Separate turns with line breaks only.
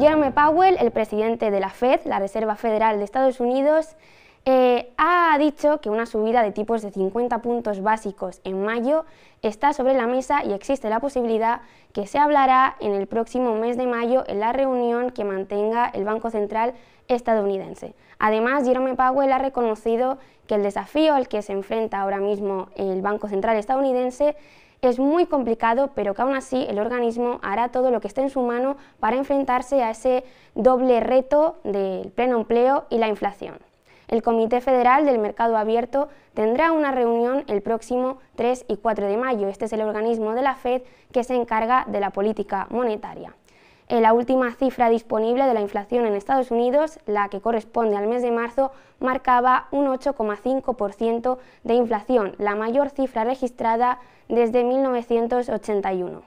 Jerome Powell, el presidente de la Fed, la Reserva Federal de Estados Unidos, eh, ha dicho que una subida de tipos de 50 puntos básicos en mayo está sobre la mesa y existe la posibilidad que se hablará en el próximo mes de mayo en la reunión que mantenga el Banco Central estadounidense. Además, Jerome Powell ha reconocido que el desafío al que se enfrenta ahora mismo el Banco Central estadounidense es muy complicado, pero que aún así el organismo hará todo lo que esté en su mano para enfrentarse a ese doble reto del pleno empleo y la inflación. El Comité Federal del Mercado Abierto tendrá una reunión el próximo 3 y 4 de mayo. Este es el organismo de la Fed que se encarga de la política monetaria la última cifra disponible de la inflación en Estados Unidos, la que corresponde al mes de marzo, marcaba un 8,5% de inflación, la mayor cifra registrada desde 1981.